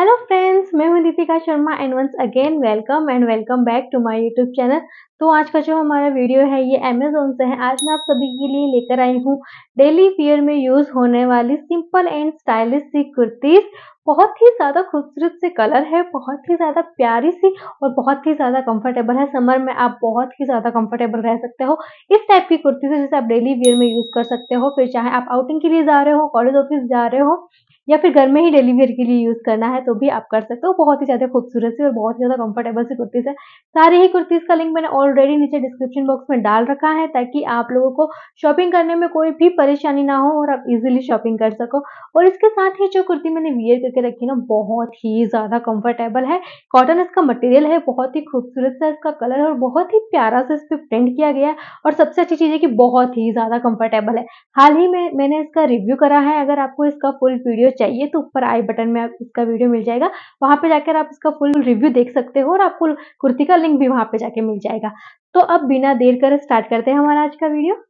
hello friends मैं हूं Deepika Sharma and once again welcome and welcome back to my YouTube channel तो आज का जो हमारा वीडियो है ये अमेजोन से है आज मैं आप सभी के लिए लेकर आई हूं डेली वियर में यूज़ होने वाली सिंपल एंड स्टाइलिश सी कुर्तीज़ बहुत ही ज़्यादा खूबसूरत से कलर है बहुत ही ज़्यादा प्यारी सी और बहुत ही ज़्यादा कंफर्टेबल है समर में आप बहुत ही ज़्यादा कंफर्टेबल रह सकते हो इस टाइप की कुर्ती से जिसे आप डेली वियर में यूज़ कर सकते हो फिर चाहे आप आउटिंग के लिए जा रहे हो कॉलेज ऑफिस जा रहे हो या फिर घर में ही डिलीवरी के लिए यूज़ करना है तो भी आप कर सकते हो बहुत ही ज़्यादा खूबसूरत सी और बहुत ही ज़्यादा कंफर्टेबल सी कुर्तीज़ है सारी ही कुर्तीज़ का लिंक मैंने ऑलरेडी नीचे डिस्क्रिप्शन बॉक्स में डाल रखा है ताकि आप लोगों को शॉपिंग करने में कोई भी परेशानी ना हो और आप इजिली शॉपिंग कर सको और इसके साथ ही जो कुर्ती मैंने वियर करके रखी ना बहुत ही ज़्यादा कंफर्टेबल है कॉटन इसका मटेरियल है बहुत ही खूबसूरत सा इसका कलर और बहुत ही प्यारा सा इस पर प्रिंट किया गया है और सबसे अच्छी चीज़ है कि बहुत ही ज़्यादा कंफर्टेबल है हाल ही में मैंने इसका रिव्यू करा है अगर आपको इसका फुल वीडियो चाहिए तो ऊपर आई बटन में आप इसका वीडियो मिल जाएगा वहाँ पे जाकर आप इसका फुल रिव्यू देख सकते हो और आपको कुर्ती का लिंक भी वहाँ पे जाके मिल जाएगा तो अब बिना देर कर स्टार्ट करते हैं हमारा आज का वीडियो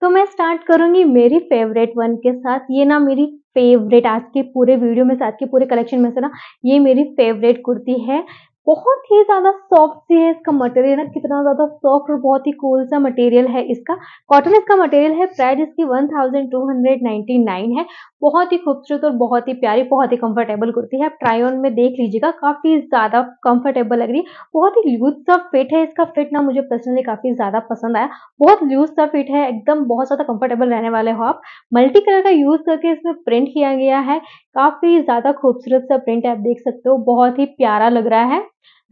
तो मैं स्टार्ट करूंगी मेरी फेवरेट वन के साथ ये ना मेरी फेवरेट आज के पूरे वीडियो में से आज के पूरे कलेक्शन में से ना ये मेरी फेवरेट कुर्ती है बहुत ही ज़्यादा सॉफ्ट सी है इसका मटेरियल ना कितना ज़्यादा सॉफ्ट और बहुत ही कूल सा मटेरियल है इसका कॉटन इसका मटेरियल है प्राइस इसकी 1299 है बहुत ही खूबसूरत और बहुत ही प्यारी बहुत ही कंफर्टेबल कुर्ती है आप ट्राई ऑन में देख लीजिएगा काफ़ी ज़्यादा कंफर्टेबल लग रही है बहुत ही लूज सा फिट है इसका फिट ना मुझे पर्सनली काफ़ी ज़्यादा पसंद आया बहुत लूज सा फिट है एकदम बहुत ज़्यादा कंफर्टेबल रहने वाले हो आप मल्टी कलर का यूज़ करके इसमें प्रिंट किया गया है काफी ज्यादा खूबसूरत सा प्रिंट आप देख सकते हो बहुत ही प्यारा लग रहा है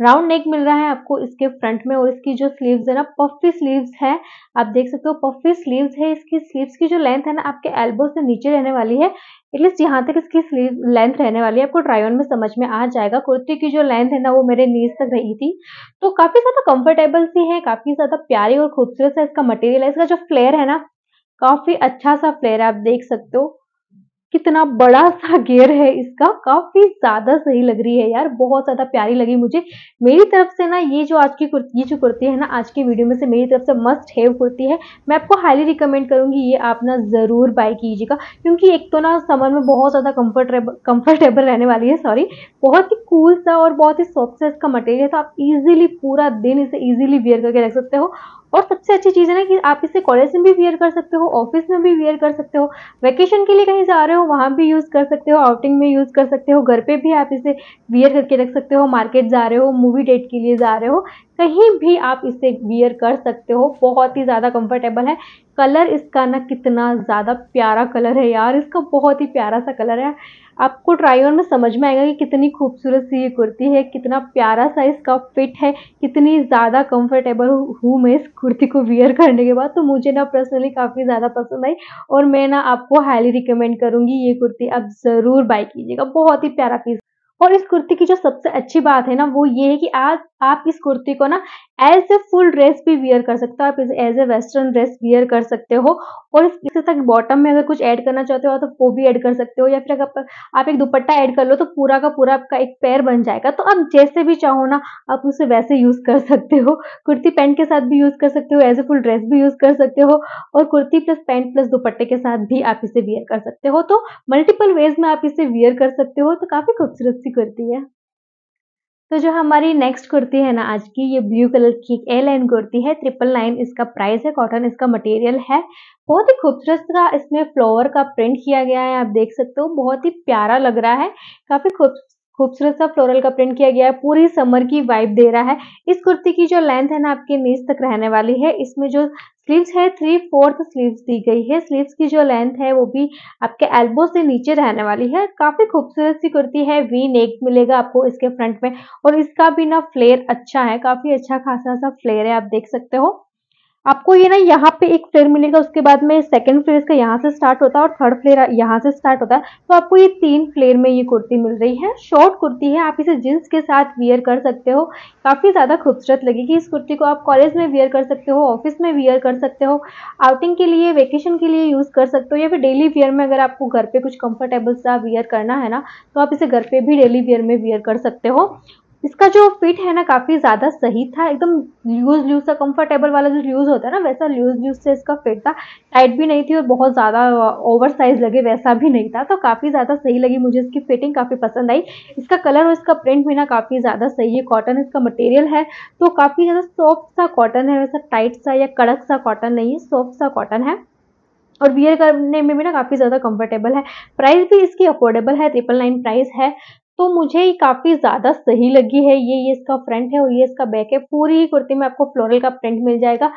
राउंड नेक मिल रहा है आपको इसके फ्रंट में और इसकी जो स्लीव्स है ना पफी स्लीव्स है आप देख सकते हो पफी स्लीव्स है इसकी स्लीव्स की जो लेंथ है ना आपके एल्बो से नीचे रहने वाली है एटलीस्ट यहाँ तक इसकी स्लीव लेंथ रहने वाली है आपको ड्राइवन में समझ में आ जाएगा कुर्ती की जो लेंथ है ना वो मेरे नीज तक रही थी तो काफी ज्यादा कंफर्टेबल सी है काफी ज्यादा प्यारी और खूबसूरत सा इसका मटेरियल है इसका जो फ्लेयर है ना काफी अच्छा सा फ्लेयर आप देख सकते हो कितना बड़ा सा गेयर है इसका काफी ज्यादा सही लग रही है यार बहुत ज्यादा प्यारी लगी मुझे मेरी तरफ से ना ये जो आज की ये जो कुर्ती है ना आज की वीडियो में से मेरी तरफ से मस्ट हैव कुर्ती है मैं आपको हाईली रिकमेंड करूँगी ये आप ना ज़रूर बाय कीजिएगा क्योंकि एक तो ना समर में बहुत ज़्यादा कम्फर्टेबल कम्फर्टेबल रहने वाली है सॉरी बहुत ही कूल सा और बहुत ही सॉफ्ट सा इसका मटेरियल है तो आप इजिली पूरा दिन इसे ईजिली वेयर करके रख सकते हो और सबसे अच्छी चीज़ है ना कि आप इसे कॉलेज में भी वेयर कर सकते हो ऑफिस में भी वेयर कर सकते हो वैकेशन के लिए कहीं जा रहे हो वहाँ भी यूज़ कर सकते हो आउटिंग में यूज़ कर सकते हो घर पे भी आप इसे वेयर करके रख सकते हो मार्केट जा रहे हो मूवी डेट के लिए जा रहे हो कहीं भी आप इसे वियर कर सकते हो बहुत ही ज़्यादा कंफर्टेबल है कलर इसका ना कितना ज़्यादा प्यारा कलर है यार इसका बहुत ही प्यारा सा कलर है आपको ट्राई ऑन में समझ में आएगा कि कितनी खूबसूरत सी ये कुर्ती है कितना प्यारा सा इसका फिट है कितनी ज़्यादा कंफर्टेबल हूँ मैं इस कुर्ती को वियर करने के बाद तो मुझे ना पर्सनली काफ़ी ज़्यादा पसंद आई और मैं ना आपको हाईली रिकमेंड करूँगी ये कुर्ती आप ज़रूर बाई कीजिएगा बहुत ही प्यारा पीस और इस कुर्ती की जो सबसे अच्छी बात है ना वो ये है कि आज आप इस कुर्ती को ना एज ए फुल ड्रेस भी वियर कर सकते हो आप as a western dress wear कर सकते हो और इसके साथ बॉटम में अगर कुछ ऐड करना चाहते हो तो वो भी ऐड कर सकते हो या फिर अगर आप एक दुपट्टा ऐड कर लो तो पूरा का पूरा आपका एक पैर बन जाएगा तो आप जैसे भी चाहो ना आप उसे वैसे यूज़ कर सकते हो कुर्ती पैंट के साथ भी यूज़ कर सकते हो एज ए फुल ड्रेस भी यूज़ कर सकते हो और कुर्ती प्लस पैंट प्लस दुपट्टे के साथ भी आप इसे वियर कर सकते हो तो मल्टीपल वेज में आप इसे वियर कर सकते हो तो काफ़ी खूबसूरत सी कुर्ती है तो जो हमारी नेक्स्ट कुर्ती है ना आज की ये ब्लू कलर की ए लाइन कुर्ती है ट्रिपल लाइन इसका प्राइस है कॉटन इसका मटेरियल है बहुत ही खूबसूरत का इसमें फ्लावर का प्रिंट किया गया है आप देख सकते हो बहुत ही प्यारा लग रहा है काफ़ी खूब खूबसूरत सा फ्लोरल का प्रिंट किया गया है पूरी समर की वाइब दे रहा है इस कुर्ती की जो लेंथ है ना आपके नीज तक रहने वाली है इसमें जो स्लीव्स है थ्री फोर्थ स्लीव्स दी गई है स्लीव्स की जो लेंथ है वो भी आपके एल्बो से नीचे रहने वाली है काफ़ी खूबसूरत सी कुर्ती है वी नेक मिलेगा आपको इसके फ्रंट में और इसका भी ना फ्लेयर अच्छा है काफ़ी अच्छा खासा सा फ्लेयर है आप देख सकते हो आपको ये ना यहाँ पे एक फ्लेयर मिलेगा उसके बाद में सेकंड फ्लेयर का यहाँ से स्टार्ट होता है और थर्ड फ्लेयर यहाँ से स्टार्ट होता है तो आपको ये तीन फ्लेयर में ये कुर्ती मिल रही है शॉर्ट कुर्ती है आप इसे जीन्स के साथ वियर कर सकते हो काफ़ी ज़्यादा खूबसूरत लगेगी इस कुर्ती को आप कॉलेज में वियर कर सकते हो ऑफिस में वियर कर सकते हो आउटिंग के लिए वेकेशन के लिए यूज़ कर सकते हो या फिर डेली वियर में अगर आपको घर पर कुछ कम्फर्टेबल सा वियर करना है ना तो आप इसे घर पर भी डेली वियर में वियर कर सकते हो इसका जो फिट है ना काफ़ी ज़्यादा सही था एकदम लूज लूज सा कंफर्टेबल वाला जो लूज होता है ना वैसा लूज लूज से इसका फिट था टाइट भी नहीं थी और बहुत ज़्यादा ओवर साइज लगे वैसा भी नहीं था तो काफ़ी ज़्यादा सही लगी मुझे इसकी फिटिंग काफ़ी पसंद आई इसका कलर और इसका प्रिंट भी ना काफ़ी ज़्यादा सही है कॉटन इसका मटेरियल है तो काफ़ी ज़्यादा सॉफ्ट सा कॉटन है वैसा टाइट सा या कड़क सा कॉटन नहीं है सॉफ्ट सा कॉटन है और वियर करने में भी ना काफ़ी ज़्यादा कंफर्टेबल है प्राइस भी इसकी अफोर्डेबल है ट्रिपल नाइन प्राइस है तो मुझे ये काफ़ी ज़्यादा सही लगी है ये ये इसका फ्रंट है और ये इसका बैक है पूरी ही कुर्ती में आपको फ्लोरल का प्रिंट मिल जाएगा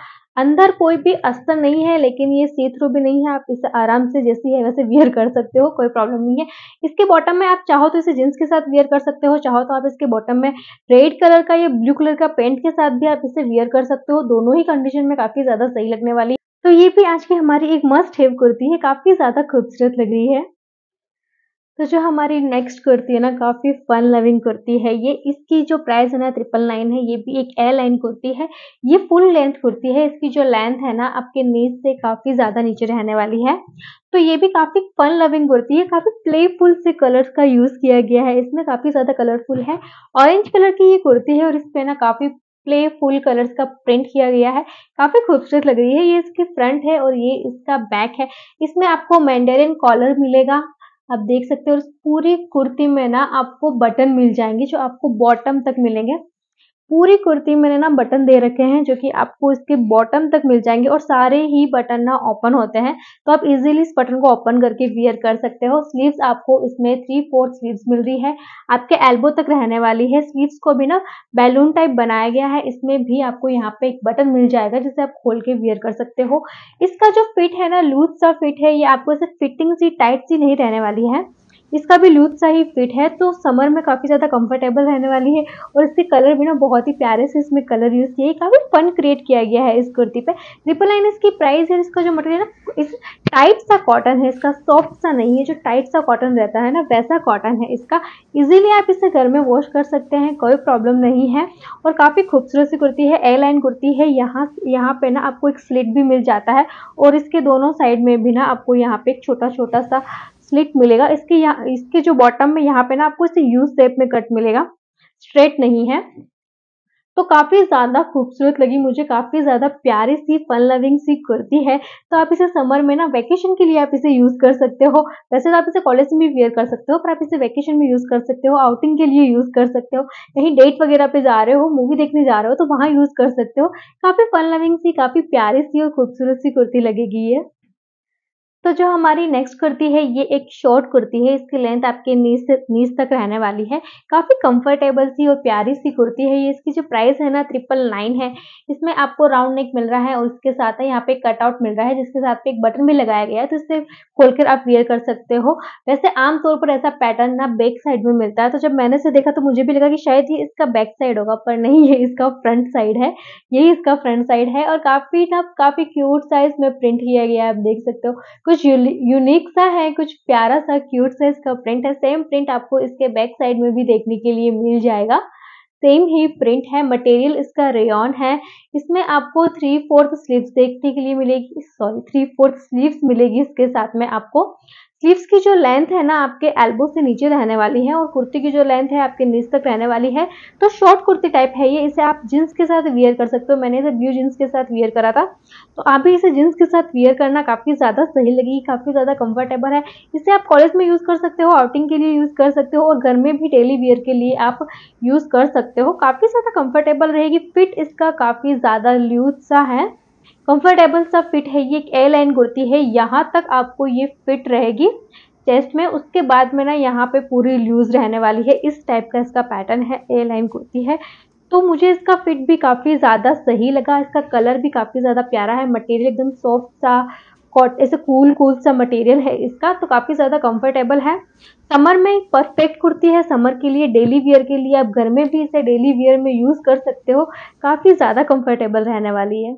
अंदर कोई भी अस्तर नहीं है लेकिन ये सी थ्रू भी नहीं है आप इसे आराम से जैसी है वैसे वियर कर सकते हो कोई प्रॉब्लम नहीं है इसके बॉटम में आप चाहो तो इसे जींस के साथ वियर कर सकते हो चाहो तो आप इसके बॉटम में रेड कलर का या ब्लू कलर का पेंट के साथ भी आप इसे वियर कर सकते हो दोनों ही कंडीशन में काफ़ी ज़्यादा सही लगने वाली तो ये भी आज की हमारी एक मस्ट हेव कुर्ती है काफ़ी ज़्यादा खूबसूरत लग रही है तो जो हमारी नेक्स्ट कुर्ती है ना काफ़ी फन लविंग कुर्ती है ये इसकी जो प्राइस है ना ट्रिपल नाइन है ये भी एक ए लाइन कुर्ती है ये फुल लेंथ कुर्ती है इसकी जो लेंथ है ना आपके नीज से काफ़ी ज़्यादा नीचे रहने वाली है तो ये भी काफ़ी फन लविंग कुर्ती है काफ़ी प्लेफुल से कलर्स का यूज़ किया गया है इसमें काफ़ी ज़्यादा कलरफुल है ऑरेंज कलर की ये कुर्ती है और इस पर ना काफ़ी प्लेफुल कलर्स का प्रिंट किया गया है काफी खूबसूरत लग रही है ये इसकी फ्रंट है और ये इसका बैक है इसमें आपको मैंडेरिन कॉलर मिलेगा आप देख सकते हो उस पूरी कुर्ती में ना आपको बटन मिल जाएंगे जो आपको बॉटम तक मिलेंगे पूरी कुर्ती मैंने ना बटन दे रखे हैं जो कि आपको इसके बॉटम तक मिल जाएंगे और सारे ही बटन ना ओपन होते हैं तो आप इजीली इस बटन को ओपन करके वियर कर सकते हो स्लीव्स आपको इसमें थ्री फोर्थ स्लीव्स मिल रही है आपके एल्बो तक रहने वाली है स्लीव्स को भी ना बैलून टाइप बनाया गया है इसमें भी आपको यहाँ पे एक बटन मिल जाएगा जिसे आप खोल के वियर कर सकते हो इसका जो फिट है ना लूज सा फिट है ये आपको ऐसे फिटिंग सी टाइट सी नहीं रहने वाली है इसका भी लूथ सा ही फिट है तो समर में काफ़ी ज़्यादा कंफर्टेबल रहने वाली है और इसके कलर भी ना बहुत ही प्यारे से इसमें कलर यूज़ किया है काफ़ी फन क्रिएट किया गया है इस कुर्ती पे ट्रिपल लाइन इसकी प्राइस है इसका जो मटेरियल ना इस टाइट सा कॉटन है इसका सॉफ्ट सा नहीं है जो टाइट सा कॉटन रहता है ना वैसा कॉटन है इसका ईजिली आप इसे घर में वॉश कर सकते हैं कोई प्रॉब्लम नहीं है और काफ़ी खूबसूरत सी कुर्ती है ए लाइन कुर्ती है यहाँ यहाँ पर ना आपको एक स्लिट भी मिल जाता है और इसके दोनों साइड में भी ना आपको यहाँ पे एक छोटा छोटा सा स्लिट मिलेगा इसके यहाँ इसके जो बॉटम में यहाँ पे ना आपको इसे यू शेप में कट मिलेगा स्ट्रेट नहीं है तो काफ़ी ज़्यादा खूबसूरत लगी मुझे काफ़ी ज़्यादा प्यारी सी फन लविंग सी कुर्ती है तो आप इसे समर में ना वैकेशन के लिए आप इसे यूज़ कर सकते हो वैसे तो आप इसे कॉलेज में भी वेयर कर सकते हो पर आप इसे वैकेशन में यूज़ कर सकते हो आउटिंग के लिए यूज़ कर सकते हो कहीं डेट वगैरह पे जा रहे हो मूवी देखने जा रहे हो तो वहां यूज़ कर सकते हो काफ़ी फन लविंग सी काफ़ी प्यारी सी और खूबसूरत सी कुर्ती लगेगी ये तो जो हमारी नेक्स्ट कुर्ती है ये एक शॉर्ट कुर्ती है इसकी लेंथ आपके नीस नीस तक रहने वाली है काफ़ी कंफर्टेबल सी और प्यारी सी कुर्ती है ये इसकी जो प्राइस है ना ट्रिपल नाइन है इसमें आपको राउंड नेक मिल रहा है और इसके साथ है यहाँ पे कटआउट मिल रहा है जिसके साथ पे एक बटन भी लगाया गया है तो इससे खोलकर आप वेयर कर सकते हो वैसे आमतौर पर ऐसा पैटर्न ना बैक साइड में मिलता है तो जब मैंने इसे देखा तो मुझे भी लगा कि शायद ये इसका बैक साइड होगा पर नहीं ये इसका फ्रंट साइड है यही इसका फ्रंट साइड है और काफ़ी ना काफ़ी क्यूट साइज में प्रिंट किया गया है आप देख सकते हो कुछ यूनिक सा है कुछ प्यारा सा क्यूट सा इसका प्रिंट है सेम प्रिंट आपको इसके बैक साइड में भी देखने के लिए मिल जाएगा सेम ही प्रिंट है मटेरियल इसका रेयन है इसमें आपको थ्री फोर्थ स्लीव्स देखने के लिए मिलेगी सॉरी थ्री फोर्थ स्लीव्स मिलेगी इसके साथ में आपको स्लीव्स की जो लेंथ है ना आपके एल्बो से नीचे रहने वाली है और कुर्ती की जो लेंथ है आपके नीच तक रहने वाली है तो शॉर्ट कुर्ती टाइप है ये इसे आप जींस के साथ वियर कर सकते हो मैंने इसे ब्लू जींस के साथ वियर करा था तो आप भी इसे जींस के साथ वियर करना काफ़ी ज़्यादा सही लगेगी काफ़ी ज़्यादा कंफर्टेबल है इसे आप कॉलेज में यूज़ कर सकते हो आउटिंग के लिए यूज़ कर सकते हो और घर में भी डेली वियर के लिए आप यूज़ कर सकते हो काफ़ी ज़्यादा कम्फर्टेबल रहेगी फिट इसका काफ़ी ज़्यादा ल्यूज सा है कंफर्टेबल सा फिट है ये ए लाइन कुर्ती है यहाँ तक आपको ये फिट रहेगी चेस्ट में उसके बाद में ना यहाँ पे पूरी लूज़ रहने वाली है इस टाइप का इसका पैटर्न है ए लाइन कुर्ती है तो मुझे इसका फिट भी काफ़ी ज़्यादा सही लगा इसका कलर भी काफ़ी ज़्यादा प्यारा है मटेरियल एकदम सॉफ्ट सा कॉट ऐसे कूल कूल सा मटेरियल है इसका तो काफ़ी ज़्यादा कंफर्टेबल है समर में परफेक्ट कुर्ती है समर के लिए डेली वियर के लिए आप घर में भी इसे डेली वियर में यूज़ कर सकते हो काफ़ी ज़्यादा कंफर्टेबल रहने वाली है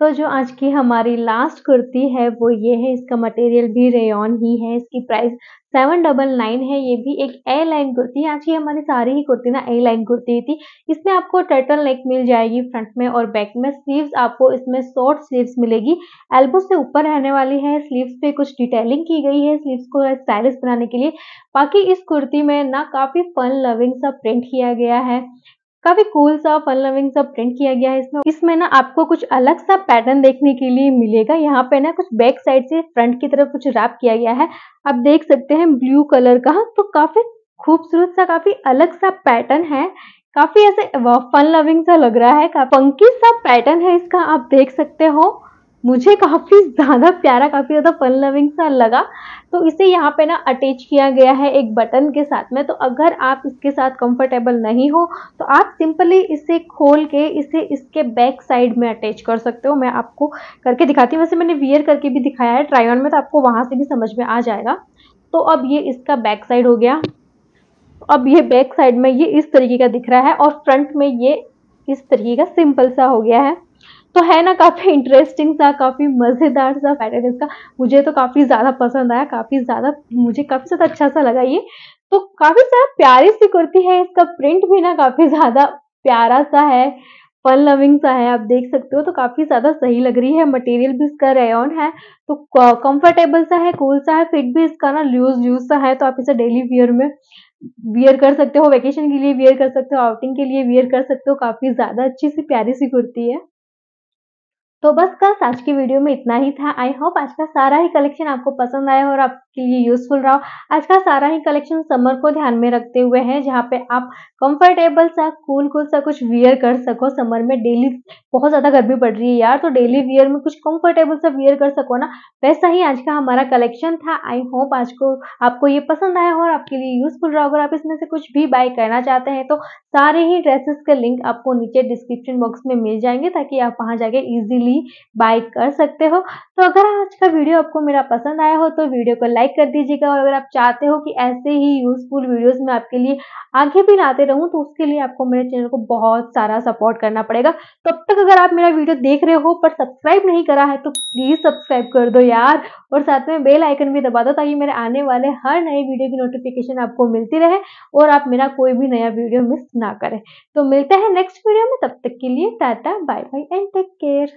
तो जो आज की हमारी लास्ट कुर्ती है वो ये है इसका मटेरियल भी रेयन ही है इसकी प्राइस सेवन डबल नाइन है ये भी एक ए लाइन कुर्ती है आज हमारी सारी ही कुर्ती ना ए लाइन कुर्ती थी इसमें आपको टर्टल नेक मिल जाएगी फ्रंट में और बैक में स्लीव्स आपको इसमें शॉर्ट स्लीव्स मिलेगी एल्बो से ऊपर रहने वाली है स्लीव्स पे कुछ डिटेलिंग की गई है स्लीव्स को स्टाइलिश बनाने के लिए बाकी इस कुर्ती में ना काफ़ी फन लविंग सा प्रिंट किया गया है काफी कूल सा फन लविंग सा प्रिंट किया गया है इसमें इसमें ना आपको कुछ अलग सा पैटर्न देखने के लिए मिलेगा यहाँ पे ना कुछ बैक साइड से फ्रंट की तरफ कुछ रैप किया गया है आप देख सकते हैं ब्लू कलर का तो काफी खूबसूरत सा काफी अलग सा पैटर्न है काफी ऐसे फन लविंग सा लग रहा है पंकी सा पैटर्न है इसका आप देख सकते हो मुझे काफ़ी ज़्यादा प्यारा काफ़ी ज़्यादा फन लविंग सा लगा तो इसे यहाँ पे ना अटैच किया गया है एक बटन के साथ में तो अगर आप इसके साथ कंफर्टेबल नहीं हो तो आप सिंपली इसे खोल के इसे इसके बैक साइड में अटैच कर सकते हो मैं आपको करके दिखाती हूँ वैसे मैंने वियर करके भी दिखाया है ट्राई ऑन में तो आपको वहाँ से भी समझ में आ जाएगा तो अब ये इसका बैक साइड हो गया अब ये बैक साइड में ये इस तरीके का दिख रहा है और फ्रंट में ये इस तरीके का सिंपल सा हो गया है तो है ना काफ़ी इंटरेस्टिंग सा काफ़ी मज़ेदार सा पैटर्न इसका मुझे तो काफ़ी ज़्यादा पसंद आया काफ़ी ज़्यादा मुझे काफ़ी ज़्यादा तो अच्छा सा लगा ये तो काफ़ी ज़्यादा प्यारी सी कुर्ती है इसका प्रिंट भी ना काफ़ी ज़्यादा प्यारा सा है फन लविंग सा है आप देख सकते हो तो काफ़ी ज़्यादा सही लग रही है मटेरियल भी इसका रेयन है तो कंफर्टेबल सा है कूल सा है फिट भी इसका ना लूज लूज सा है तो आप इसे डेली वियर में वियर कर सकते हो वेकेशन के लिए वियर कर सकते हो आउटिंग के लिए वियर कर सकते हो काफ़ी ज़्यादा अच्छी सी प्यारी सी कुर्ती है तो बस कल आज की वीडियो में इतना ही था आई होप आज का सारा ही कलेक्शन आपको पसंद आया और आपके लिए यूजफुल रहा हो आज का सारा ही कलेक्शन समर को ध्यान में रखते हुए है जहाँ पे आप कंफर्टेबल सा कूल कूल सा कुछ वियर कर सको समर में डेली बहुत ज़्यादा गर्मी पड़ रही है यार तो डेली वियर में कुछ कंफर्टेबल सा वियर कर सको ना वैसा ही आज का हमारा कलेक्शन था आई होप आज को आपको ये पसंद आया हो और आपके लिए यूजफुल रहा अगर आप इसमें से कुछ भी बाय करना चाहते हैं तो सारे ही ड्रेसेस के लिंक आपको नीचे डिस्क्रिप्शन बॉक्स में मिल जाएंगे ताकि आप वहाँ जाके ईजिली इजीली बाय कर सकते हो तो अगर आज का वीडियो आपको मेरा पसंद आया हो तो वीडियो को लाइक कर दीजिएगा और अगर आप चाहते हो कि ऐसे ही यूजफुल वीडियोस मैं आपके लिए आगे भी लाते रहूँ तो उसके लिए आपको मेरे चैनल को बहुत सारा सपोर्ट करना पड़ेगा तो अब तक अगर आप मेरा वीडियो देख रहे हो पर सब्सक्राइब नहीं करा है तो प्लीज़ सब्सक्राइब कर दो यार और साथ में बेल आइकन भी दबा दो ताकि मेरे आने वाले हर नए वीडियो की नोटिफिकेशन आपको मिलती रहे और आप मेरा कोई भी नया वीडियो मिस ना करें तो मिलते हैं नेक्स्ट वीडियो में तब तक के लिए tata bye bye and take care